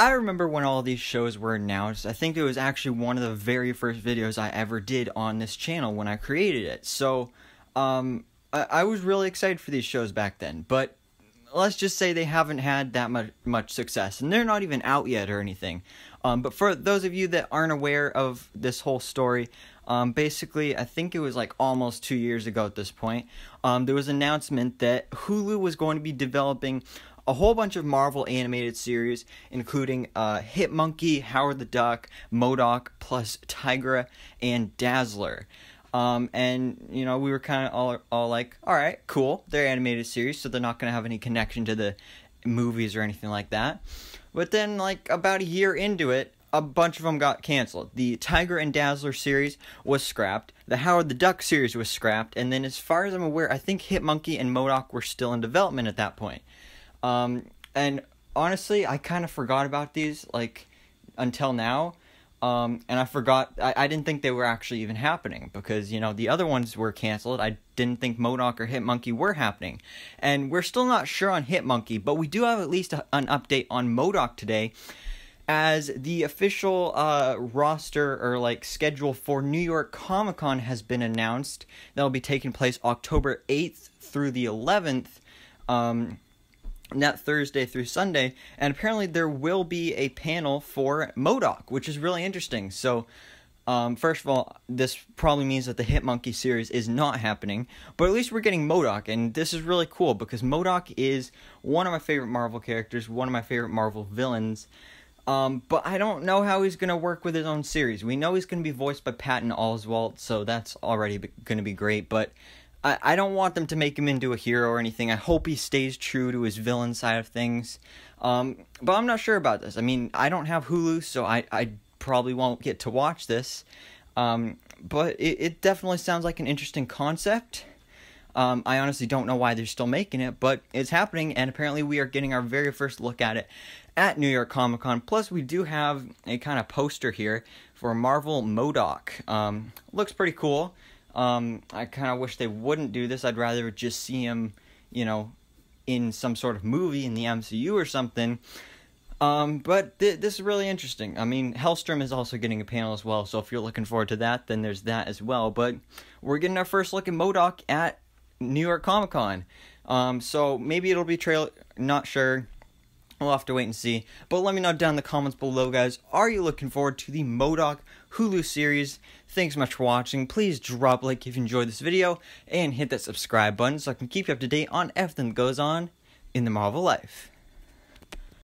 I remember when all these shows were announced. I think it was actually one of the very first videos I ever did on this channel when I created it. So, um, I, I was really excited for these shows back then. But let's just say they haven't had that much much success, and they're not even out yet or anything. Um, but for those of you that aren't aware of this whole story, um, basically, I think it was like almost two years ago at this point, um, there was an announcement that Hulu was going to be developing a whole bunch of Marvel animated series, including uh, Monkey, Howard the Duck, Modoc, plus Tigra, and Dazzler. Um, and you know we were kind of all all like, all right, cool, they're animated series, so they're not gonna have any connection to the movies or anything like that. But then, like about a year into it, a bunch of them got canceled. The Tiger and Dazzler series was scrapped. The Howard the Duck series was scrapped, and then, as far as I'm aware, I think Hitmonkey and Modoc were still in development at that point. Um, and honestly, I kind of forgot about these like until now. Um, and I forgot, I, I didn't think they were actually even happening because, you know, the other ones were canceled. I didn't think Modoc or Hitmonkey were happening. And we're still not sure on Hitmonkey, but we do have at least a, an update on Modoc today as the official uh, roster or like schedule for New York Comic Con has been announced. That'll be taking place October 8th through the 11th. Um, that Thursday through Sunday, and apparently there will be a panel for Modoc, which is really interesting. So, um, first of all, this probably means that the Hit Monkey series is not happening, but at least we're getting Modoc, and this is really cool because Modoc is one of my favorite Marvel characters, one of my favorite Marvel villains. Um, but I don't know how he's gonna work with his own series. We know he's gonna be voiced by Patton Oswalt, so that's already gonna be great. But I, I don't want them to make him into a hero or anything. I hope he stays true to his villain side of things. Um, but I'm not sure about this. I mean, I don't have Hulu, so I, I probably won't get to watch this. Um, but it, it definitely sounds like an interesting concept. Um, I honestly don't know why they're still making it, but it's happening, and apparently we are getting our very first look at it at New York Comic Con. Plus, we do have a kind of poster here for Marvel Modoc. Um, looks pretty cool. Um, I kind of wish they wouldn't do this. I'd rather just see him, you know, in some sort of movie in the MCU or something. Um, but th this is really interesting. I mean, Hellstrom is also getting a panel as well, so if you're looking forward to that, then there's that as well. But we're getting our first look at Modoc at New York Comic Con. Um, so maybe it'll be trailer. Not sure. We'll have to wait and see. But let me know down in the comments below, guys. Are you looking forward to the Modoc Hulu series? Thanks so much for watching. Please drop a like if you enjoyed this video. And hit that subscribe button so I can keep you up to date on everything that goes on in the Marvel life.